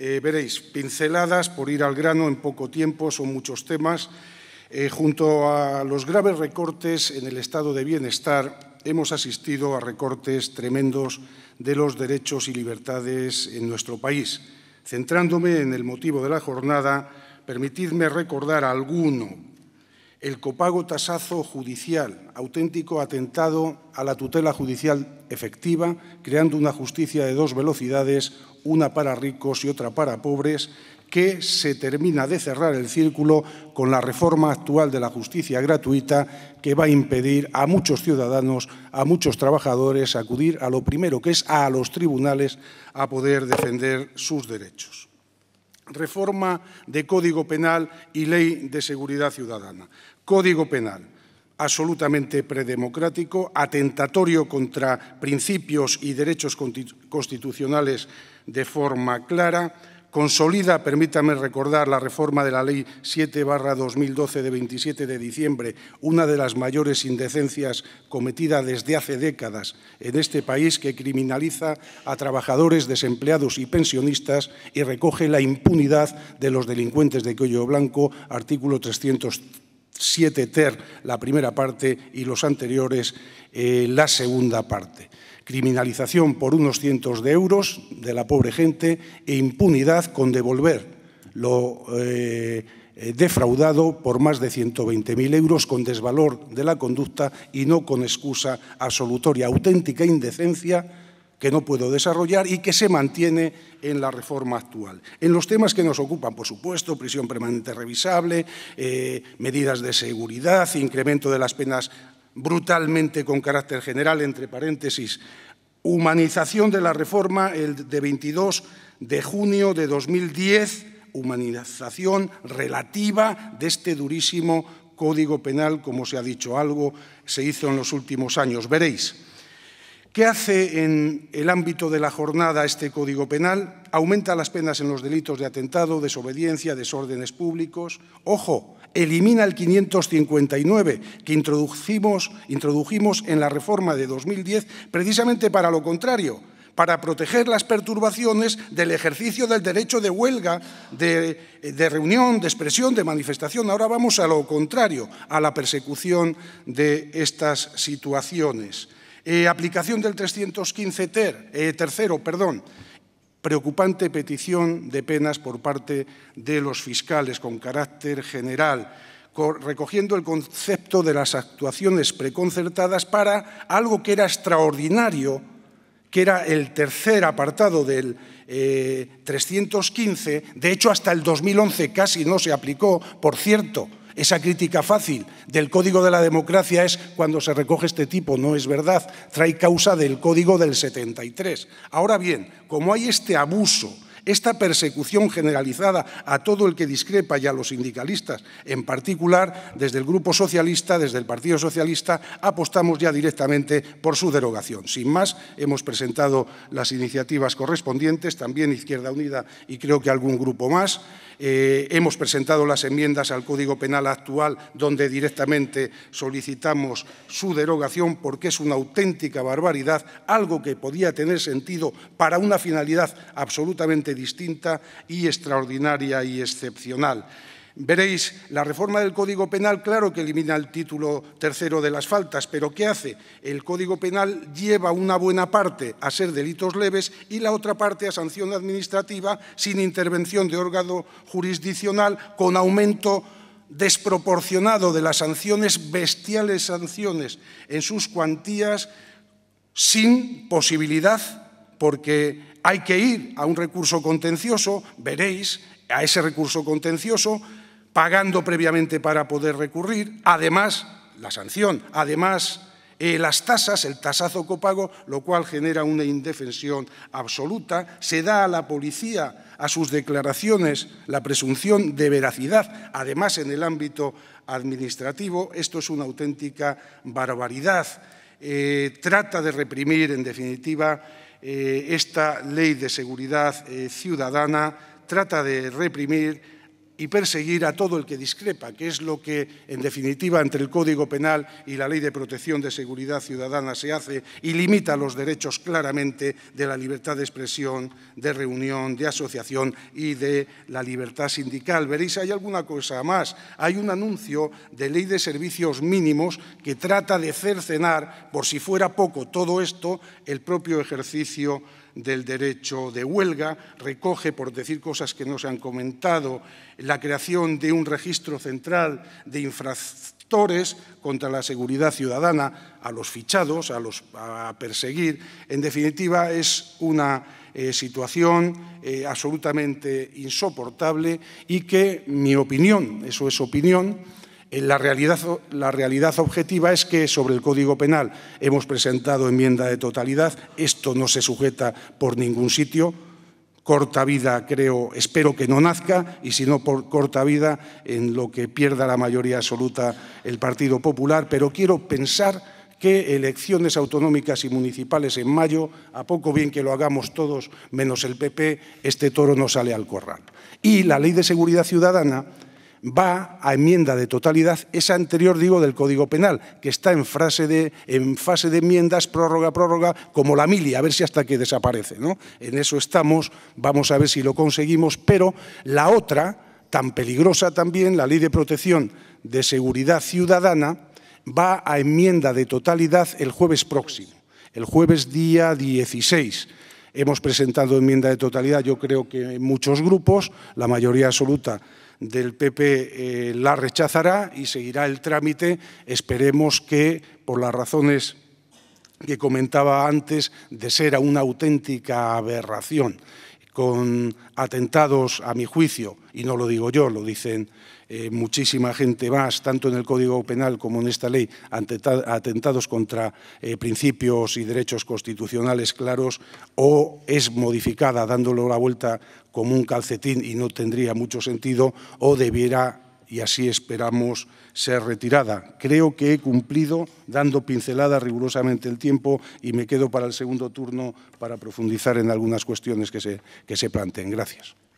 Eh, veréis, pinceladas por ir al grano en poco tiempo, son muchos temas. Eh, junto a los graves recortes en el estado de bienestar, hemos asistido a recortes tremendos de los derechos y libertades en nuestro país. Centrándome en el motivo de la jornada, permitidme recordar alguno el copago tasazo judicial, auténtico atentado a la tutela judicial efectiva, creando una justicia de dos velocidades, una para ricos y otra para pobres, que se termina de cerrar el círculo con la reforma actual de la justicia gratuita que va a impedir a muchos ciudadanos, a muchos trabajadores acudir a lo primero que es a los tribunales a poder defender sus derechos. reforma de Código Penal e Lei de Seguridade Ciudadana. Código Penal absolutamente predemocrático, atentatorio contra principios e derechos constitucionales de forma clara, consolida, permítame recordar, la reforma de la Ley 7-2012 de 27 de diciembre, una de las mayores indecencias cometida desde hace décadas en este país que criminaliza a trabajadores, desempleados y pensionistas y recoge la impunidad de los delincuentes de cuello blanco, artículo trescientos. 7 ter, la primera parte, y los anteriores, eh, la segunda parte. Criminalización por unos cientos de euros de la pobre gente e impunidad con devolver lo eh, eh, defraudado por más de 120.000 euros con desvalor de la conducta y no con excusa absolutoria, auténtica indecencia que no puedo desarrollar y que se mantiene en la reforma actual. En los temas que nos ocupan, por supuesto, prisión permanente revisable, eh, medidas de seguridad, incremento de las penas brutalmente con carácter general, entre paréntesis, humanización de la reforma, el de 22 de junio de 2010, humanización relativa de este durísimo Código Penal, como se ha dicho algo, se hizo en los últimos años. Veréis. ¿Qué hace en el ámbito de la jornada este Código Penal? Aumenta las penas en los delitos de atentado, desobediencia, desórdenes públicos. Ojo, elimina el 559 que introducimos, introdujimos en la reforma de 2010 precisamente para lo contrario, para proteger las perturbaciones del ejercicio del derecho de huelga, de, reunión, de expresión, de manifestación. Ahora vamos a lo contrario, a la persecución de estas situaciones. Eh, aplicación del 315 ter, eh, tercero, perdón. Preocupante petición de penas por parte de los fiscales con carácter general recogiendo el concepto de las actuaciones preconcertadas para algo que era extraordinario, que era el tercer apartado del 315, eh, de hecho hasta el 2011 casi no se aplicó, por cierto, esa crítica fácil del Código de la Democracia es cuando se recoge este tipo, no es verdad, trae causa del Código del 73. Ahora bien, como hay este abuso, esta persecución generalizada a todo el que discrepa y a los sindicalistas, en particular desde el Grupo Socialista, desde el Partido Socialista, apostamos ya directamente por su derogación. Sin más, hemos presentado las iniciativas correspondientes, también Izquierda Unida y creo que algún grupo más. Eh, hemos presentado las enmiendas al Código Penal actual, donde directamente solicitamos su derogación porque es una auténtica barbaridad, algo que podía tener sentido para una finalidad absolutamente distinta y extraordinaria y excepcional. Veréis, la reforma del Código Penal, claro que elimina el título tercero de las faltas, pero ¿qué hace? El Código Penal lleva una buena parte a ser delitos leves y la otra parte a sanción administrativa sin intervención de órgano jurisdiccional, con aumento desproporcionado de las sanciones, bestiales sanciones en sus cuantías, sin posibilidad, porque hay que ir a un recurso contencioso, veréis, a ese recurso contencioso, pagando previamente para poder recurrir, además la sanción, además eh, las tasas, el tasazo copago, lo cual genera una indefensión absoluta, se da a la policía, a sus declaraciones, la presunción de veracidad, además en el ámbito administrativo, esto es una auténtica barbaridad. Eh, trata de reprimir, en definitiva, Eh, esta Lei de seguridad eh, ciudadana trata de reprimir y perseguir a todo el que discrepa, que es lo que, en definitiva, entre el Código Penal y la Ley de Protección de Seguridad Ciudadana se hace y limita los derechos claramente de la libertad de expresión, de reunión, de asociación y de la libertad sindical. Veréis, hay alguna cosa más. Hay un anuncio de ley de servicios mínimos que trata de cercenar, por si fuera poco todo esto, el propio ejercicio del derecho de huelga, recoge, por decir cosas que no se han comentado, la creación de un registro central de infractores contra la seguridad ciudadana, a los fichados, a, los, a perseguir. En definitiva, es una eh, situación eh, absolutamente insoportable y que mi opinión, eso es opinión, eh, la realidad, la realidad, objetiva es que sobre el Código Penal hemos presentado enmienda de totalidad, esto no se sujeta por ningún sitio, corta vida creo, espero que no nazca y si no por corta vida en lo que pierda la mayoría absoluta el Partido Popular, pero quiero pensar que elecciones autonómicas y municipales en mayo, a poco bien que lo hagamos todos menos el PP, este toro no sale al corral. Y la ley de seguridad ciudadana va a enmienda de totalidad, esa anterior, digo, del Código Penal, que está en, de, en fase de enmiendas, prórroga, prórroga, como la mili, a ver si hasta que desaparece. ¿no? En eso estamos, vamos a ver si lo conseguimos, pero la otra, tan peligrosa también, la Ley de Protección de Seguridad Ciudadana, va a enmienda de totalidad el jueves próximo, el jueves día 16. Hemos presentado enmienda de totalidad, yo creo que en muchos grupos, la mayoría absoluta del PP eh, la rechazará y seguirá el trámite. Esperemos que, por las razones que comentaba antes, de ser una auténtica aberración con atentados, a mi juicio, y no lo digo yo, lo dicen eh, muchísima gente más, tanto en el Código Penal como en esta ley, atentados contra eh, principios y derechos constitucionales claros, o es modificada dándolo la vuelta como un calcetín y no tendría mucho sentido, o debiera y así esperamos ser retirada. Creo que he cumplido dando pincelada rigurosamente el tiempo y me quedo para el segundo turno para profundizar en algunas cuestiones que se, que se planteen. Gracias.